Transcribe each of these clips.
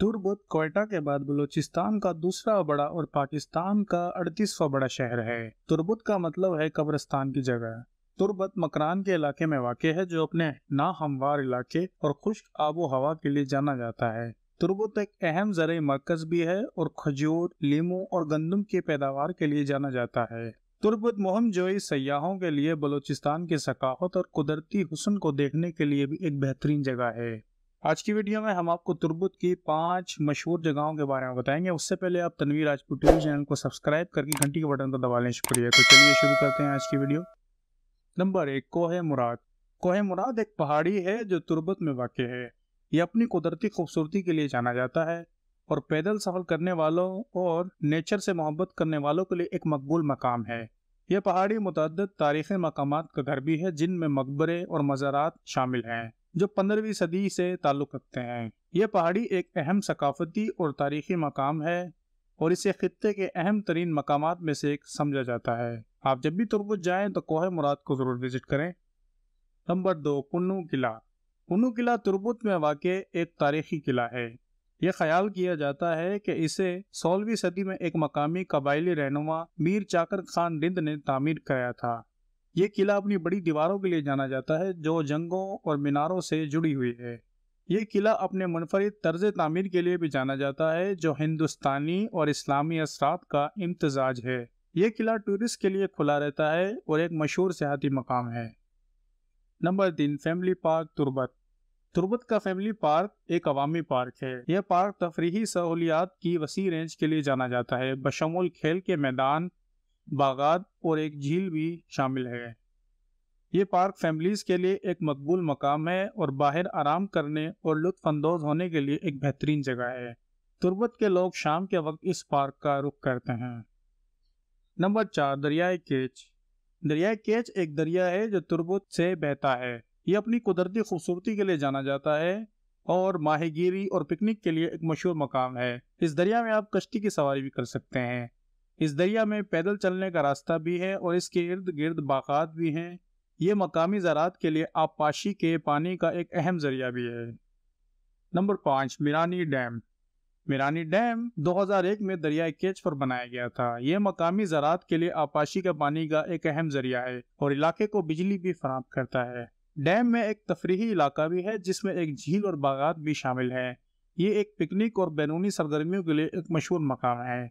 तुर्बुत कोयटा के बाद बलूचिस्तान का दूसरा बड़ा और पाकिस्तान का अड़तीसवा बड़ा शहर है तुर्बत का मतलब है कब्रस्तान की जगह तुर्बत मकरान के इलाके में वाक़ है जो अपने नाहमवार इलाके और खुश्क आबो हवा के लिए जाना जाता है तुर्बुत एक अहम जर मरकज़ भी है और खजूर लीमू और गंदम की पैदावार के लिए जाना जाता है तुर्बुत मोहमजोई सयाहों के लिए बलूचिस्तान की सकाफत और कुदरती हुसन को देखने के लिए भी एक बेहतरीन जगह है आज की वीडियो में हम आपको तुर्बुत की पांच मशहूर जगहों के बारे में बताएंगे उससे पहले आप तनवीर राजपूत टीवी चैनल को सब्सक्राइब करके घंटी के बटन को दबा लें शुक्रिया तो चलिए शुरू करते हैं आज की वीडियो नंबर एक कोह मुराद कोह मुराद एक पहाड़ी है जो तुर्बत में वाक़ है यह अपनी कुदरती खूबसूरती के लिए जाना जाता है और पैदल सफर करने वालों और नेचर से मोहब्बत करने वालों के लिए एक मकबूल मकाम है यह पहाड़ी मतदद तारीख़ी मकाम का घर भी है जिनमें मकबरे और मज़ारात शामिल हैं जो पंद्रहवीं सदी से ताल्लुक़ रखते हैं यह पहाड़ी एक अहम सकाफती और तारीखी मकाम है और इसे खत्े के अहम तरीन मकाम में से एक समझा जाता है आप जब भी तुरबुज जाएं तो कोह मुराद को ज़रूर विज़िट करें नंबर दो कुन्नू किला कुन्नू किला तुरबुत में वाक़ एक तारीखी किला है यह ख्याल किया जाता है कि इसे सोलहवीं सदी में एक मकामी कबायली रहनुमा मीर चाकर खान रिंद ने तामीर कराया था ये किला अपनी बड़ी दीवारों के लिए जाना जाता है जो जंगों और मीनारों से जुड़ी हुई है ये किला अपने मुनफरद तर्ज तमीर के लिए भी जाना जाता है जो हिंदुस्तानी और इस्लामी असरात का इम्तजाज है ये किला टूरिस्ट के लिए खुला रहता है और एक मशहूर सियाती मकाम है नंबर तीन फैमिली पार्क तुरबत तुरबत का फैमिली पार्क एक अवामी पार्क है यह पार्क तफरी सहूलियात की वसी रेंज के लिए जाना जाता है बशमुल खेल के मैदान बागात और एक झील भी शामिल है ये पार्क फैमिलीज़ के लिए एक मकबूल मकाम है और बाहर आराम करने और लुत्फानंदोज होने के लिए एक बेहतरीन जगह है तुर्बत के लोग शाम के वक्त इस पार्क का रुख करते हैं नंबर चार दरियाए केच दरियाए केच एक दरिया है जो तुर्बत से बहता है ये अपनी कुदरती खूबसूरती के लिए जाना जाता है और माहिगीरी और पिकनिक के लिए एक मशहूर मकाम है इस दरिया में आप कश्ती की सवारी भी कर सकते हैं इस दरिया में पैदल चलने का रास्ता भी है और इसके इर्द गिर्द बागात भी हैं ये मकामी ज़रात के लिए आबपाशी के पानी का एक अहम जरिया भी है नंबर पाँच मिरानी डैम मिरानी डैम 2001 में दरिया केच पर बनाया गया था यह मकामी ज़रात के लिए आपाशी का पानी का एक अहम जरिया है और इलाके को बिजली भी फराम करता है डैम में एक तफरीही इलाका भी है जिसमें एक झील और बागात भी शामिल है ये एक पिकनिक और बैरूनी सरगर्मियों के लिए एक मशहूर मकाम है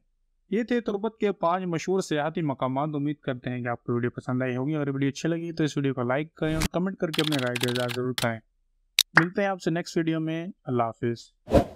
ये थे तुरबत के पांच मशहूर सियाती मकाम उम्मीद करते हैं कि आपको वीडियो पसंद आई होगी अगर वीडियो अच्छी लगी तो इस वीडियो को लाइक करें और कमेंट करके अपने राय जरूर करें मिलते हैं आपसे नेक्स्ट वीडियो में अल्लाह हाफिज़